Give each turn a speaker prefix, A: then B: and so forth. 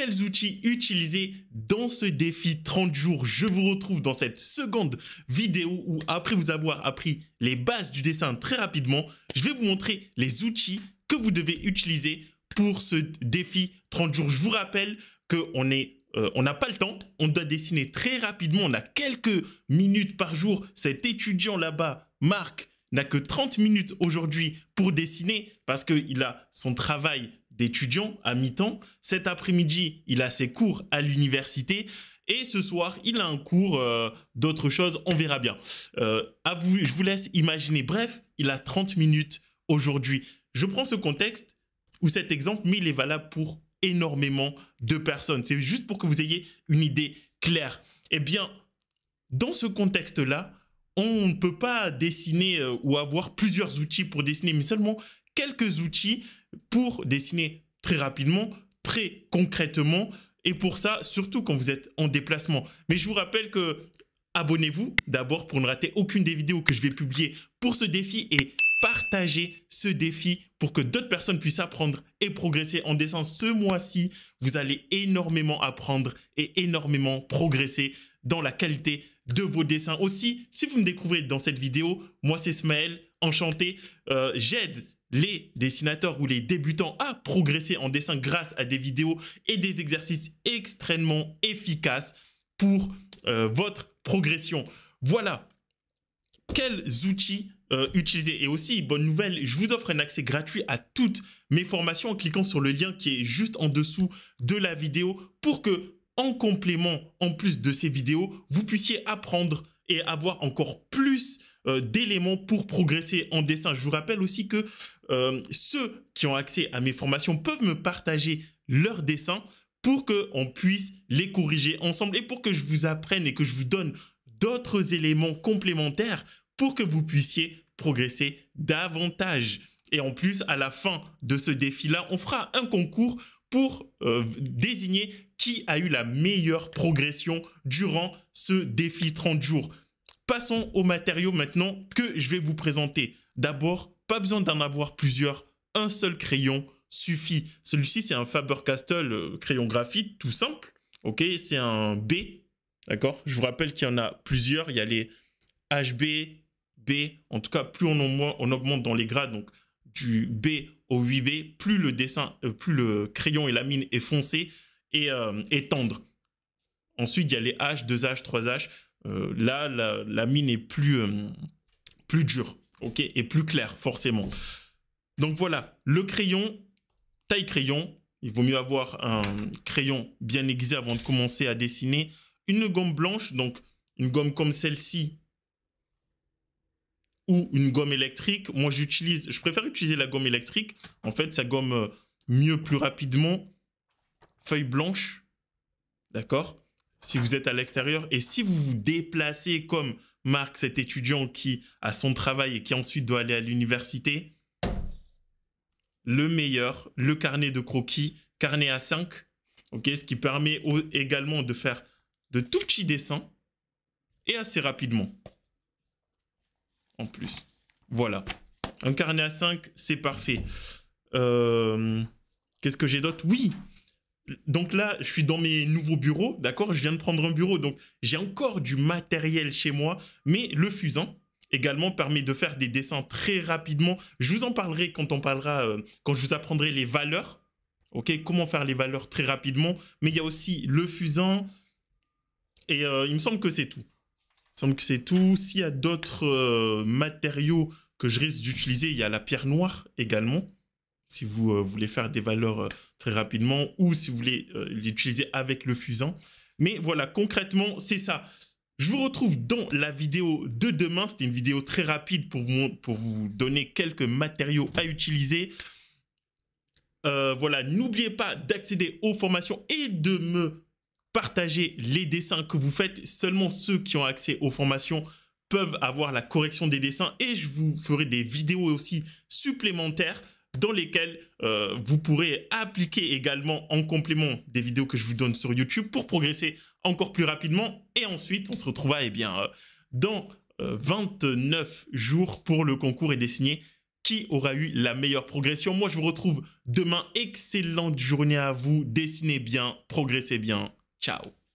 A: quels outils utiliser dans ce défi 30 jours. Je vous retrouve dans cette seconde vidéo où après vous avoir appris les bases du dessin très rapidement, je vais vous montrer les outils que vous devez utiliser pour ce défi 30 jours. Je vous rappelle qu'on est euh, on n'a pas le temps, on doit dessiner très rapidement, on a quelques minutes par jour. Cet étudiant là-bas, Marc, n'a que 30 minutes aujourd'hui pour dessiner parce qu'il a son travail d'étudiants à mi-temps. Cet après-midi, il a ses cours à l'université. Et ce soir, il a un cours euh, d'autre chose, on verra bien. Euh, je vous laisse imaginer. Bref, il a 30 minutes aujourd'hui. Je prends ce contexte ou cet exemple, mais il est valable pour énormément de personnes. C'est juste pour que vous ayez une idée claire. Eh bien, dans ce contexte-là, on ne peut pas dessiner euh, ou avoir plusieurs outils pour dessiner, mais seulement quelques outils pour dessiner très rapidement, très concrètement, et pour ça, surtout quand vous êtes en déplacement. Mais je vous rappelle que abonnez-vous d'abord pour ne rater aucune des vidéos que je vais publier pour ce défi et partagez ce défi pour que d'autres personnes puissent apprendre et progresser. En dessin. ce mois-ci, vous allez énormément apprendre et énormément progresser dans la qualité de vos dessins. Aussi, si vous me découvrez dans cette vidéo, moi c'est Smaël, enchanté, euh, j'aide les dessinateurs ou les débutants à progresser en dessin grâce à des vidéos et des exercices extrêmement efficaces pour euh, votre progression. Voilà quels outils euh, utiliser. Et aussi, bonne nouvelle, je vous offre un accès gratuit à toutes mes formations en cliquant sur le lien qui est juste en dessous de la vidéo pour que, en complément, en plus de ces vidéos, vous puissiez apprendre et avoir encore plus euh, d'éléments pour progresser en dessin. Je vous rappelle aussi que euh, ceux qui ont accès à mes formations peuvent me partager leurs dessins pour qu'on puisse les corriger ensemble et pour que je vous apprenne et que je vous donne d'autres éléments complémentaires pour que vous puissiez progresser davantage. Et en plus, à la fin de ce défi-là, on fera un concours pour euh, désigner qui a eu la meilleure progression durant ce défi 30 jours. Passons aux matériaux maintenant que je vais vous présenter. D'abord, pas besoin d'en avoir plusieurs, un seul crayon suffit. Celui-ci, c'est un Faber-Castell euh, crayon graphite, tout simple. Ok, c'est un B, d'accord Je vous rappelle qu'il y en a plusieurs. Il y a les HB, B. En tout cas, plus on, augmente dans les grades, donc du B au 8B, plus le dessin, euh, plus le crayon et la mine est foncé et, et euh, tendre. Ensuite, il y a les H, 2H, 3H. Euh, là, la, mine est plus, euh, plus dure, ok, et plus claire, forcément. Donc voilà, le crayon, taille crayon, il vaut mieux avoir un crayon bien aiguisé avant de commencer à dessiner. Une gomme blanche, donc une gomme comme celle-ci ou une gomme électrique. Moi, j'utilise, je préfère utiliser la gomme électrique. En fait, ça gomme euh, mieux plus rapidement. Feuille blanche, d'accord si vous êtes à l'extérieur et si vous vous déplacez comme Marc, cet étudiant qui a son travail et qui ensuite doit aller à l'université, le meilleur, le carnet de croquis, carnet à 5, ce qui permet également de faire de tout petits dessins et assez rapidement. En plus, voilà. Un carnet à 5, c'est parfait. Euh, qu'est-ce que j'ai d'autre Oui, donc là, je suis dans mes nouveaux bureaux, d'accord Je viens de prendre un bureau, donc j'ai encore du matériel chez moi, mais le fusain également permet de faire des dessins très rapidement. Je vous en parlerai quand on parlera, euh, quand je vous apprendrai les valeurs, ok Comment faire les valeurs très rapidement, mais il y a aussi le fusain, et euh, il me semble que c'est tout. Il me semble que c'est tout. S'il y a d'autres euh, matériaux que je risque d'utiliser, il y a la pierre noire également si vous euh, voulez faire des valeurs euh, très rapidement ou si vous voulez euh, l'utiliser avec le fusant. Mais voilà, concrètement, c'est ça. Je vous retrouve dans la vidéo de demain. C'était une vidéo très rapide pour vous, pour vous donner quelques matériaux à utiliser. voilà, n'oubliez pas d'accéder aux formations et de me partager les dessins que vous faites. Seulement ceux qui ont accès aux formations peuvent avoir la correction des dessins et je vous ferai des vidéos aussi supplémentaires dans lesquelles euh, vous pourrez appliquer également en complément des vidéos que je vous donne sur YouTube pour progresser encore plus rapidement. Et ensuite, on se retrouvera eh bien, euh, dans 29 euh, jours pour le concours et dessiner qui aura eu la meilleure progression. Moi, je vous retrouve demain. Excellente journée à vous. Dessinez bien, progressez bien. Ciao